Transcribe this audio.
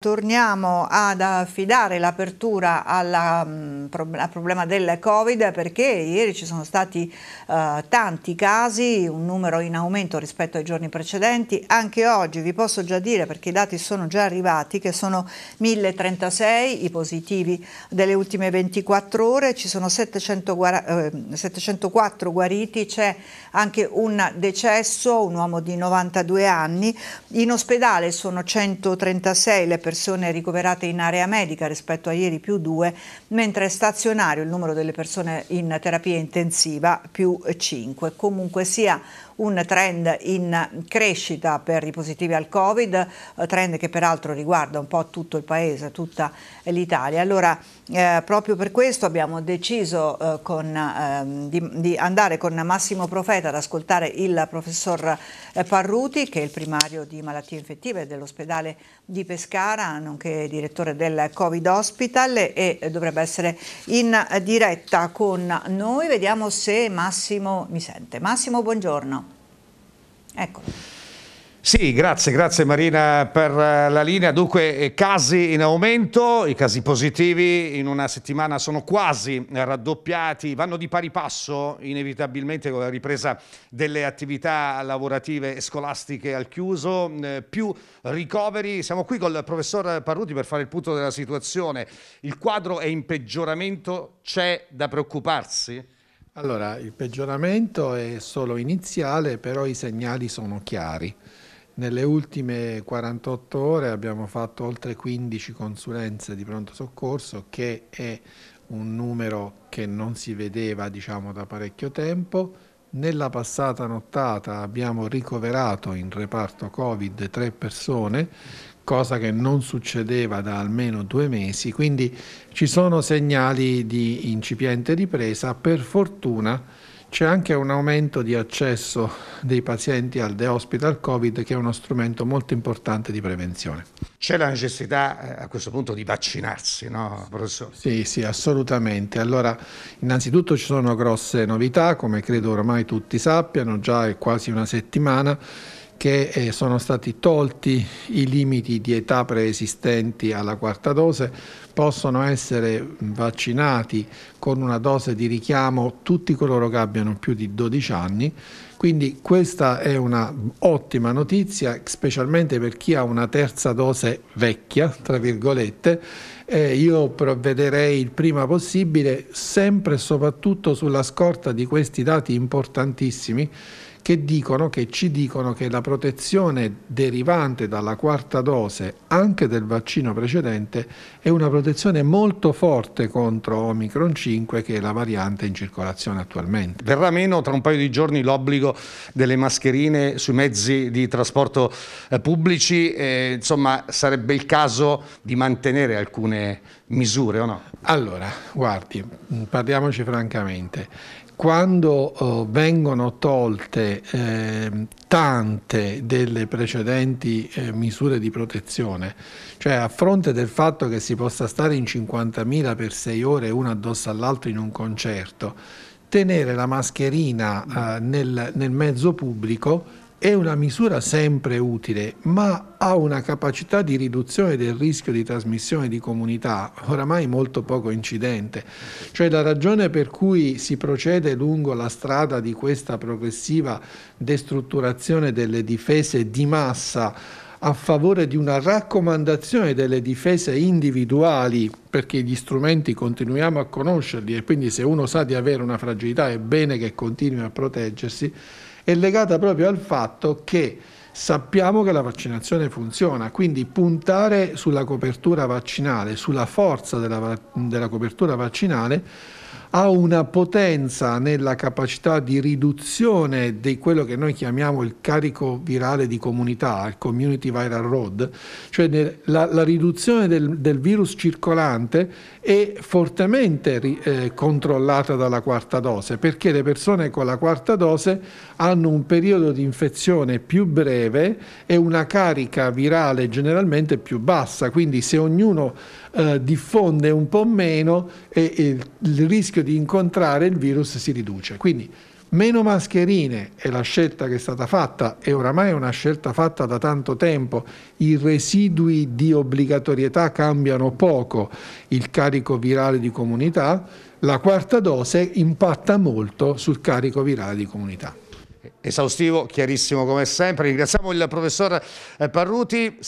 Torniamo ad affidare l'apertura mm, al problema del Covid perché ieri ci sono stati eh, tanti casi, un numero in aumento rispetto ai giorni precedenti. Anche oggi vi posso già dire, perché i dati sono già arrivati, che sono 1036 i positivi delle ultime 24 ore, ci sono 704, eh, 704 guariti, c'è anche un decesso, un uomo di 92 anni. In ospedale sono 136 le persone persone ricoverate in area medica rispetto a ieri più 2, mentre è stazionario il numero delle persone in terapia intensiva più 5. Comunque sia un trend in crescita per i positivi al Covid, eh, trend che peraltro riguarda un po' tutto il paese, tutta l'Italia. Allora, eh, proprio per questo abbiamo deciso eh, con, eh, di, di, andare con Massimo Profeta ad ascoltare il professor eh, Parruti, che è il primario di malattie infettive dell'ospedale di Pescara, nonché direttore del Covid Hospital e eh, dovrebbe essere in diretta con noi. Vediamo se Massimo mi sente. Massimo, buongiorno. Ecco. Sì, grazie, grazie Marina per eh, la linea. Dunque, eh, casi in aumento, i casi positivi in una settimana sono quasi raddoppiati, vanno di pari passo inevitabilmente con la ripresa delle attività lavorative e scolastiche al chiuso, eh, più ricoveri. Siamo qui col professor Parruti per fare il punto della situazione. Il quadro è in peggioramento, c'è da preoccuparsi? Allora, il peggioramento è solo iniziale, però i segnali sono chiari. Nelle ultime 48 ore abbiamo fatto oltre 15 consulenze di pronto soccorso, che è un numero che non si vedeva diciamo, da parecchio tempo nella passata nottata abbiamo ricoverato in reparto Covid tre persone, cosa che non succedeva da almeno due mesi, quindi ci sono segnali di incipiente ripresa. Per fortuna c'è anche un aumento di accesso dei pazienti al The Hospital Covid che è uno strumento molto importante di prevenzione. C'è la necessità eh, a questo punto di vaccinarsi, no professore? Sì, sì, assolutamente. Allora, innanzitutto ci sono grosse novità, come credo ormai tutti sappiano, già è quasi una settimana che eh, sono stati tolti i limiti di età preesistenti alla quarta dose, possono essere vaccinati con una dose di richiamo tutti coloro che abbiano più di 12 anni, quindi questa è una ottima notizia, specialmente per chi ha una terza dose vecchia, tra virgolette, eh, io provvederei il prima possibile, sempre e soprattutto sulla scorta di questi dati importantissimi che, dicono, che ci dicono che la protezione derivante dalla quarta dose anche del vaccino precedente è una protezione molto forte contro Omicron 5 che è la variante in circolazione attualmente. Verrà meno tra un paio di giorni l'obbligo delle mascherine sui mezzi di trasporto eh, pubblici, eh, insomma sarebbe il caso di mantenere alcune misure o no? Allora, guardi, mm, parliamoci francamente quando oh, vengono tolte eh, tante delle precedenti eh, misure di protezione, cioè a fronte del fatto che si possa stare in 50.000 per 6 ore una addosso all'altro in un concerto, tenere la mascherina eh, nel, nel mezzo pubblico è una misura sempre utile, ma ha una capacità di riduzione del rischio di trasmissione di comunità oramai molto poco incidente. Cioè la ragione per cui si procede lungo la strada di questa progressiva destrutturazione delle difese di massa a favore di una raccomandazione delle difese individuali, perché gli strumenti continuiamo a conoscerli e quindi se uno sa di avere una fragilità è bene che continui a proteggersi, è legata proprio al fatto che sappiamo che la vaccinazione funziona, quindi puntare sulla copertura vaccinale, sulla forza della, della copertura vaccinale ha una potenza nella capacità di riduzione di quello che noi chiamiamo il carico virale di comunità, il community viral road, cioè la, la riduzione del, del, virus circolante è fortemente eh, controllata dalla quarta dose, perché le persone con la quarta dose hanno un periodo di infezione più breve e una carica virale generalmente più bassa, quindi se ognuno eh, diffonde un po' meno eh, il rischio rischio di incontrare il virus si riduce. Quindi meno mascherine è la scelta che è stata fatta e oramai è una scelta fatta da tanto tempo. I residui di obbligatorietà cambiano poco, il carico virale di comunità, la quarta dose impatta molto sul carico virale di comunità. Esaustivo, chiarissimo come sempre. Ringraziamo il professor eh, Parruti.